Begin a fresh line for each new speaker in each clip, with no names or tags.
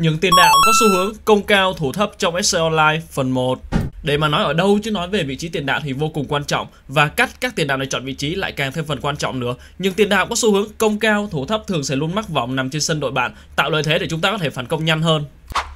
Những tiền đạo có xu hướng công cao thủ thấp trong SC Online phần 1 để mà nói ở đâu chứ nói về vị trí tiền đạo thì vô cùng quan trọng và cắt các tiền đạo này chọn vị trí lại càng thêm phần quan trọng nữa. Nhưng tiền đạo có xu hướng công cao, thủ thấp thường sẽ luôn mắc vọng nằm trên sân đội bạn, tạo lợi thế để chúng ta có thể phản công nhanh hơn.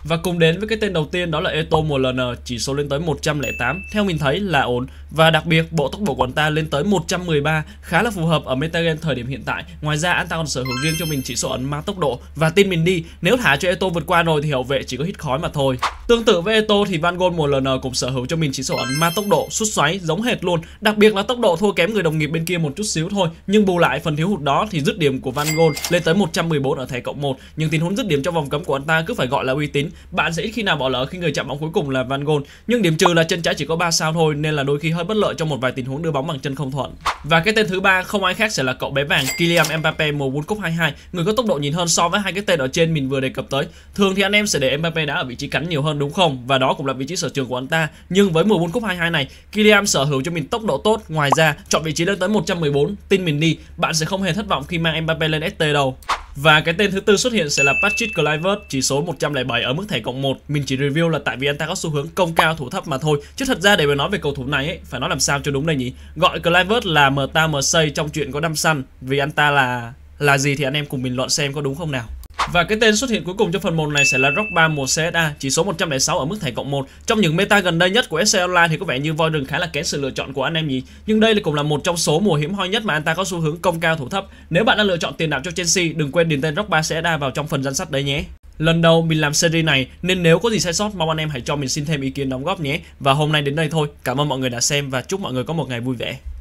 Và cùng đến với cái tên đầu tiên đó là Eto MLN chỉ số lên tới 108 theo mình thấy là ổn và đặc biệt bộ tốc độ của anh ta lên tới 113 khá là phù hợp ở metagame thời điểm hiện tại. Ngoài ra anh ta còn sở hữu riêng cho mình chỉ số ấn ma tốc độ và tin mình đi nếu thả cho Eto vượt qua rồi thì hậu vệ chỉ có hít khói mà thôi. Tương tự với Eto thì Van Gogh MLN cũng sở hữu cho mình chỉ số ấn ma tốc độ xuất xoáy giống hệt luôn, đặc biệt là tốc độ thua kém người đồng nghiệp bên kia một chút xíu thôi, nhưng bù lại phần thiếu hụt đó thì dứt điểm của Van Gogh lên tới 114 ở thẻ cộng 1, nhưng tình huống dứt điểm trong vòng cấm của anh ta cứ phải gọi là uy tín bạn sẽ ít khi nào bỏ lỡ khi người chạm bóng cuối cùng là Van Gogh. Nhưng điểm trừ là chân trái chỉ có 3 sao thôi nên là đôi khi hơi bất lợi trong một vài tình huống đưa bóng bằng chân không thuận. Và cái tên thứ ba không ai khác sẽ là cậu bé vàng Kylian Mbappe mùa World Cup 22, người có tốc độ nhìn hơn so với hai cái tên ở trên mình vừa đề cập tới. Thường thì anh em sẽ để Mbappe đá ở vị trí cánh nhiều hơn đúng không? Và đó cũng là vị trí sở trường của anh ta. Nhưng với mùa World Cup 22 này, Kylian sở hữu cho mình tốc độ tốt, ngoài ra chọn vị trí lên tới 114, tin mình đi, bạn sẽ không hề thất vọng khi mang Mbappe lên ST đâu. Và cái tên thứ tư xuất hiện sẽ là Patrick Kluivert, chỉ số 107 ở mức thẻ cộng 1. Mình chỉ review là tại vì anh ta có xu hướng công cao thủ thấp mà thôi. Chứ thật ra để mà nói về cầu thủ này ấy, phải nói làm sao cho đúng đây nhỉ? Gọi Kluivert là mta mc trong chuyện có đâm săn vì anh ta là là gì thì anh em cùng bình luận xem có đúng không nào. Và cái tên xuất hiện cuối cùng cho phần 1 này sẽ là Rock 3 mùa CSA, chỉ số 106 ở mức thẻ cộng 1. Trong những meta gần đây nhất của SC Online thì có vẻ như voi rừng khá là kén sự lựa chọn của anh em nhỉ. Nhưng đây là cũng là một trong số mùa hiếm hoi nhất mà anh ta có xu hướng công cao thủ thấp. Nếu bạn đã lựa chọn tiền đạo cho Chelsea, đừng quên điền tên Rock 3 CSA vào trong phần danh sách đấy nhé. Lần đầu mình làm series này nên nếu có gì sai sót mong anh em hãy cho mình xin thêm ý kiến đóng góp nhé. Và hôm nay đến đây thôi. Cảm ơn mọi người đã xem và chúc mọi người có một ngày vui vẻ.